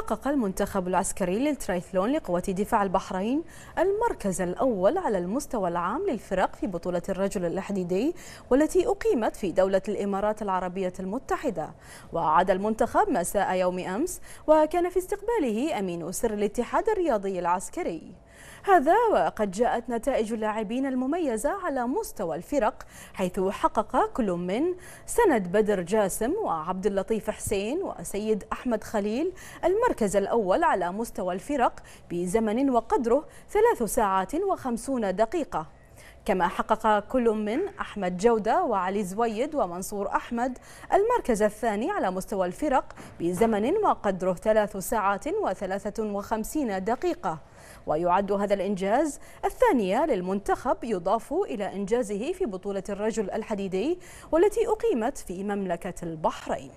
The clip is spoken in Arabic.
حقق المنتخب العسكري للترايثلون لقوة دفاع البحرين المركز الأول على المستوى العام للفرق في بطولة الرجل الحديدي والتي أقيمت في دولة الإمارات العربية المتحدة وعاد المنتخب مساء يوم أمس وكان في استقباله أمين سر الاتحاد الرياضي العسكري هذا وقد جاءت نتائج اللاعبين المميزة على مستوى الفرق حيث حقق كل من سند بدر جاسم وعبد اللطيف حسين وسيد أحمد خليل المركز الأول على مستوى الفرق بزمن وقدره ثلاث ساعات وخمسون دقيقة كما حقق كل من أحمد جودة وعلي زويد ومنصور أحمد المركز الثاني على مستوى الفرق بزمن وقدره ثلاث ساعات وثلاثة وخمسين دقيقة ويعد هذا الإنجاز الثانية للمنتخب يضاف إلى إنجازه في بطولة الرجل الحديدي والتي أقيمت في مملكة البحرين